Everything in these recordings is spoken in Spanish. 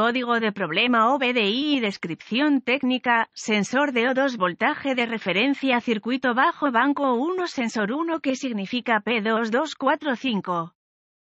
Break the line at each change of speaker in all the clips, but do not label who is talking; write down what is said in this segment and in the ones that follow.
Código de problema OBDI y descripción técnica, sensor de O2 voltaje de referencia circuito bajo banco 1 sensor 1 que significa P2245.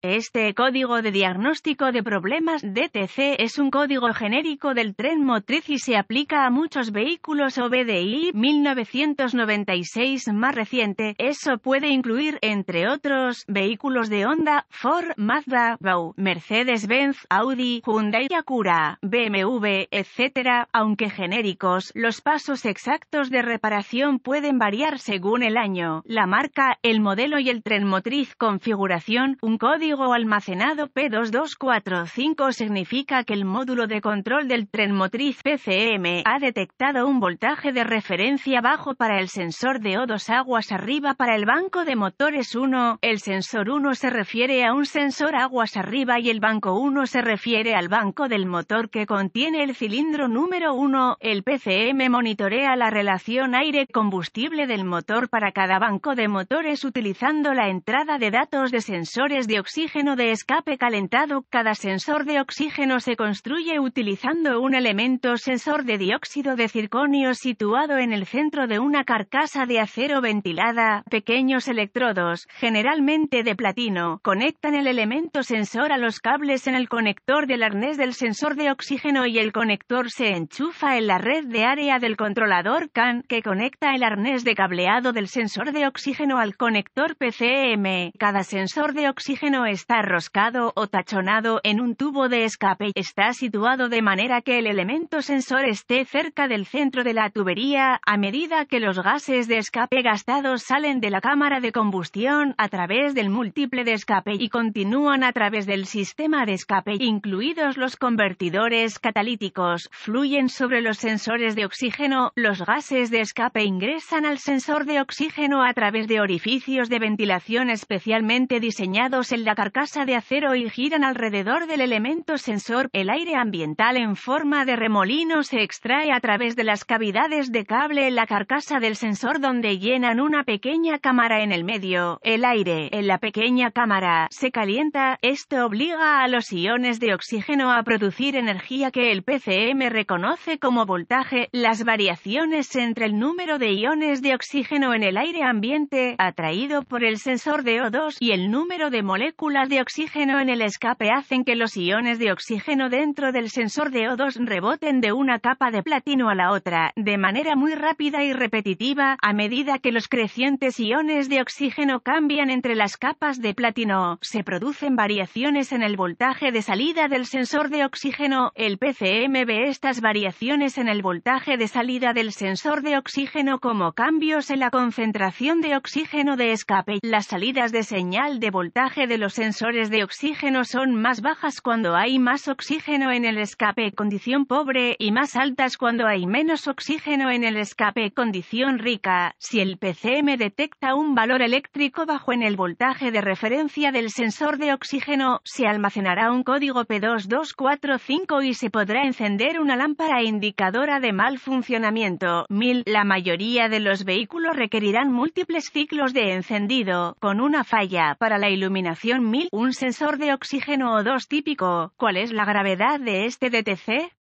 Este código de diagnóstico de problemas DTC es un código genérico del tren motriz y se aplica a muchos vehículos OBDI 1996 más reciente. Eso puede incluir, entre otros, vehículos de Honda, Ford, Mazda, BAU, Mercedes-Benz, Audi, Hyundai, Acura, BMW, etc. Aunque genéricos, los pasos exactos de reparación pueden variar según el año, la marca, el modelo y el tren motriz configuración. Un código almacenado P2245 significa que el módulo de control del tren motriz PCM ha detectado un voltaje de referencia bajo para el sensor de O2 aguas arriba para el banco de motores 1. El sensor 1 se refiere a un sensor aguas arriba y el banco 1 se refiere al banco del motor que contiene el cilindro número 1. El PCM monitorea la relación aire-combustible del motor para cada banco de motores utilizando la entrada de datos de sensores de oxígeno de escape calentado. Cada sensor de oxígeno se construye utilizando un elemento sensor de dióxido de circonio situado en el centro de una carcasa de acero ventilada. Pequeños electrodos, generalmente de platino, conectan el elemento sensor a los cables en el conector del arnés del sensor de oxígeno y el conector se enchufa en la red de área del controlador CAN que conecta el arnés de cableado del sensor de oxígeno al conector PCM. Cada sensor de oxígeno está roscado o tachonado en un tubo de escape. Está situado de manera que el elemento sensor esté cerca del centro de la tubería a medida que los gases de escape gastados salen de la cámara de combustión a través del múltiple de escape y continúan a través del sistema de escape, incluidos los convertidores catalíticos, fluyen sobre los sensores de oxígeno, los gases de escape ingresan al sensor de oxígeno a través de orificios de ventilación especialmente diseñados en la carcasa de acero y giran alrededor del elemento sensor. El aire ambiental en forma de remolino se extrae a través de las cavidades de cable en la carcasa del sensor donde llenan una pequeña cámara en el medio. El aire en la pequeña cámara se calienta. Esto obliga a los iones de oxígeno a producir energía que el PCM reconoce como voltaje. Las variaciones entre el número de iones de oxígeno en el aire ambiente atraído por el sensor de O2 y el número de moléculas de oxígeno en el escape hacen que los iones de oxígeno dentro del sensor de O2 reboten de una capa de platino a la otra, de manera muy rápida y repetitiva, a medida que los crecientes iones de oxígeno cambian entre las capas de platino, se producen variaciones en el voltaje de salida del sensor de oxígeno, el PCM ve estas variaciones en el voltaje de salida del sensor de oxígeno como cambios en la concentración de oxígeno de escape, las salidas de señal de voltaje de los sensores de oxígeno son más bajas cuando hay más oxígeno en el escape condición pobre y más altas cuando hay menos oxígeno en el escape condición rica. Si el PCM detecta un valor eléctrico bajo en el voltaje de referencia del sensor de oxígeno, se almacenará un código P2245 y se podrá encender una lámpara indicadora de mal funcionamiento. La mayoría de los vehículos requerirán múltiples ciclos de encendido, con una falla para la iluminación un sensor de oxígeno O2 típico. ¿Cuál es la gravedad de este DTC?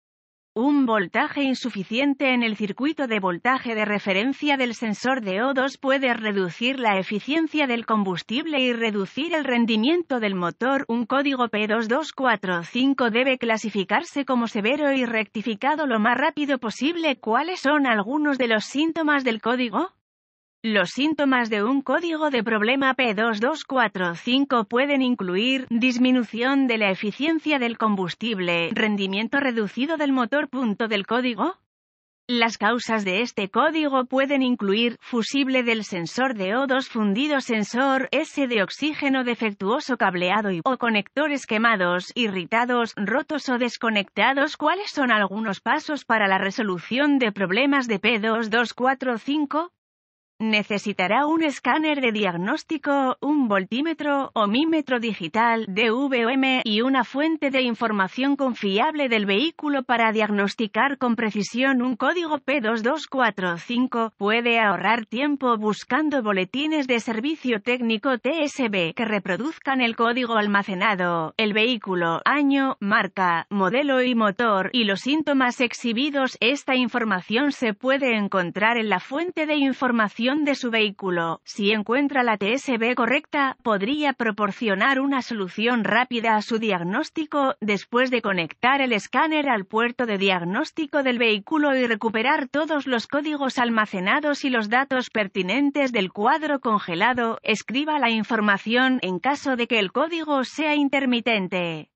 Un voltaje insuficiente en el circuito de voltaje de referencia del sensor de O2 puede reducir la eficiencia del combustible y reducir el rendimiento del motor. Un código P2245 debe clasificarse como severo y rectificado lo más rápido posible. ¿Cuáles son algunos de los síntomas del código? Los síntomas de un código de problema P2245 pueden incluir disminución de la eficiencia del combustible, rendimiento reducido del motor. Punto del código. Las causas de este código pueden incluir fusible del sensor de O2 fundido sensor S de oxígeno defectuoso cableado y o conectores quemados, irritados, rotos o desconectados. ¿Cuáles son algunos pasos para la resolución de problemas de P2245? necesitará un escáner de diagnóstico, un voltímetro o mímetro digital DVM y una fuente de información confiable del vehículo para diagnosticar con precisión un código P2245. Puede ahorrar tiempo buscando boletines de servicio técnico TSB que reproduzcan el código almacenado, el vehículo, año, marca, modelo y motor y los síntomas exhibidos. Esta información se puede encontrar en la fuente de información de su vehículo. Si encuentra la TSB correcta, podría proporcionar una solución rápida a su diagnóstico después de conectar el escáner al puerto de diagnóstico del vehículo y recuperar todos los códigos almacenados y los datos pertinentes del cuadro congelado. Escriba la información en caso de que el código sea intermitente.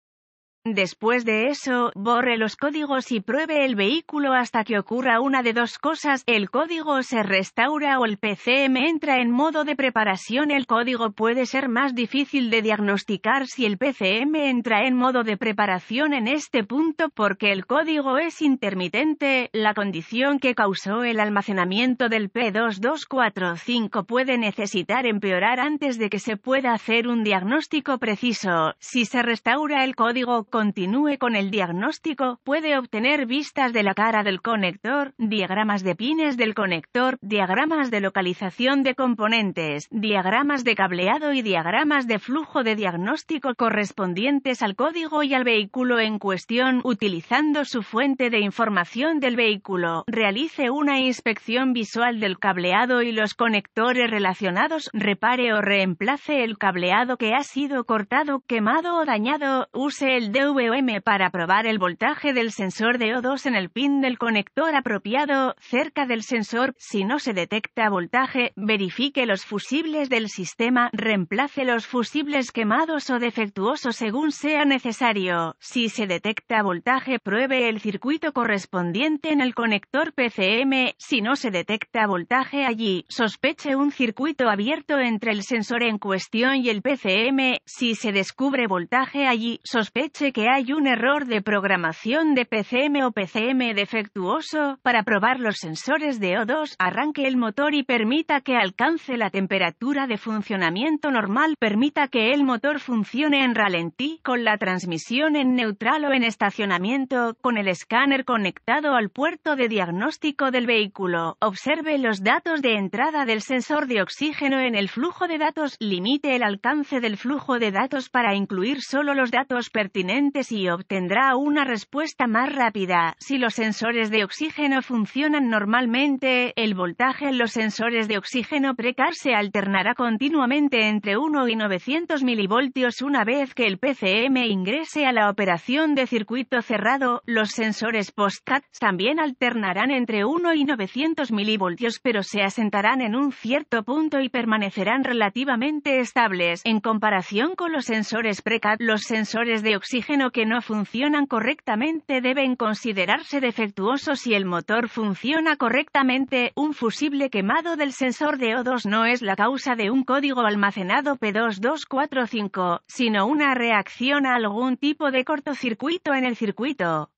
Después de eso, borre los códigos y pruebe el vehículo hasta que ocurra una de dos cosas, el código se restaura o el PCM entra en modo de preparación. El código puede ser más difícil de diagnosticar si el PCM entra en modo de preparación en este punto porque el código es intermitente, la condición que causó el almacenamiento del P2245 puede necesitar empeorar antes de que se pueda hacer un diagnóstico preciso. Si se restaura el código continúe con el diagnóstico, puede obtener vistas de la cara del conector, diagramas de pines del conector, diagramas de localización de componentes, diagramas de cableado y diagramas de flujo de diagnóstico correspondientes al código y al vehículo en cuestión utilizando su fuente de información del vehículo. Realice una inspección visual del cableado y los conectores relacionados, repare o reemplace el cableado que ha sido cortado, quemado o dañado, use el VOM para probar el voltaje del sensor de O2 en el pin del conector apropiado, cerca del sensor. Si no se detecta voltaje, verifique los fusibles del sistema, reemplace los fusibles quemados o defectuosos según sea necesario. Si se detecta voltaje, pruebe el circuito correspondiente en el conector PCM. Si no se detecta voltaje allí, sospeche un circuito abierto entre el sensor en cuestión y el PCM. Si se descubre voltaje allí, sospeche que que hay un error de programación de PCM o PCM defectuoso, para probar los sensores de O2, arranque el motor y permita que alcance la temperatura de funcionamiento normal, permita que el motor funcione en ralentí, con la transmisión en neutral o en estacionamiento, con el escáner conectado al puerto de diagnóstico del vehículo, observe los datos de entrada del sensor de oxígeno en el flujo de datos, limite el alcance del flujo de datos para incluir solo los datos pertinentes y obtendrá una respuesta más rápida. Si los sensores de oxígeno funcionan normalmente, el voltaje en los sensores de oxígeno precar se alternará continuamente entre 1 y 900 milivoltios una vez que el PCM ingrese a la operación de circuito cerrado. Los sensores postcat también alternarán entre 1 y 900 milivoltios pero se asentarán en un cierto punto y permanecerán relativamente estables en comparación con los sensores precat. Los sensores de oxígeno que no funcionan correctamente deben considerarse defectuosos si el motor funciona correctamente. Un fusible quemado del sensor de O2 no es la causa de un código almacenado P2245, sino una reacción a algún tipo de cortocircuito en el circuito.